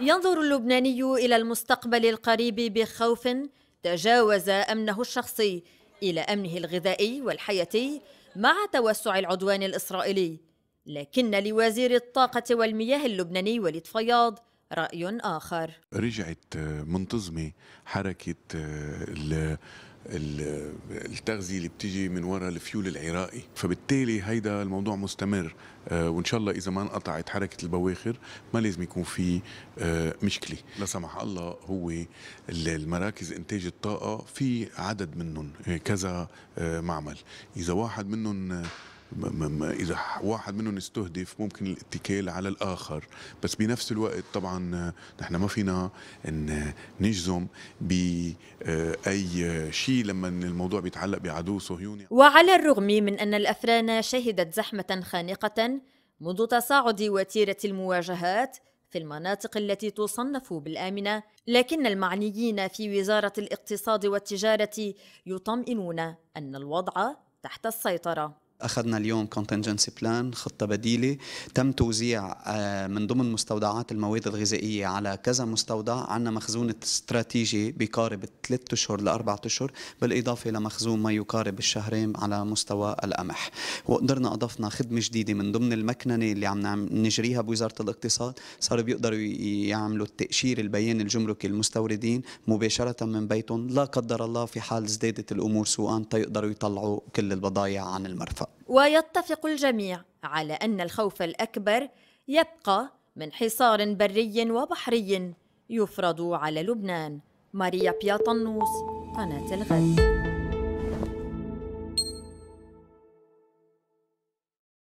ينظر اللبناني إلى المستقبل القريب بخوف تجاوز أمنه الشخصي إلى أمنه الغذائي والحياتي مع توسع العدوان الإسرائيلي لكن لوزير الطاقة والمياه اللبناني وليد فياض رأي آخر رجعت منتظمة حركة آه، التغذيه اللي بتجي من وراء الفيول العراقي فبالتالي هيدا الموضوع مستمر آه، وان شاء الله اذا ما انقطعت حركه البواخر ما لازم يكون في آه، مشكله لا سمح الله هو المراكز انتاج الطاقه في عدد منهم آه، كذا معمل اذا واحد منهم ما ما اذا واحد منهم استهدف ممكن الاتكال على الاخر بس بنفس الوقت طبعا نحن ما فينا ان نجزم باي آه، شيء لما الموضوع بيتعلق بعدو صهيوني وعلى الرغم من ان الافران شهدت زحمه خانقه منذ تصاعد وتيره المواجهات في المناطق التي تصنف بالامنه لكن المعنيين في وزاره الاقتصاد والتجاره يطمئنون ان الوضع تحت السيطره اخذنا اليوم كونتنجنسي بلان خطه بديله تم توزيع آه، من ضمن مستودعات المواد الغذائيه على كذا مستودع عندنا مخزون استراتيجي بقارب 3 اشهر لاربع اشهر بالاضافه لمخزون ما يقارب الشهرين على مستوى القمح وقدرنا اضفنا خدمه جديده من ضمن المكننه اللي عم نعم-، نجريها بوزاره الاقتصاد صاروا بيقدروا يعملوا التاشير البيان الجمركي للمستوردين مباشره من بيتهم لا قدر الله في حال ازدادت الامور سوءا تيقدروا يطلعوا كل البضائع عن المرفأ ويتفق الجميع على أن الخوف الأكبر يبقى من حصار بري وبحري يفرض على لبنان ماريا بياطنوس قناة الغد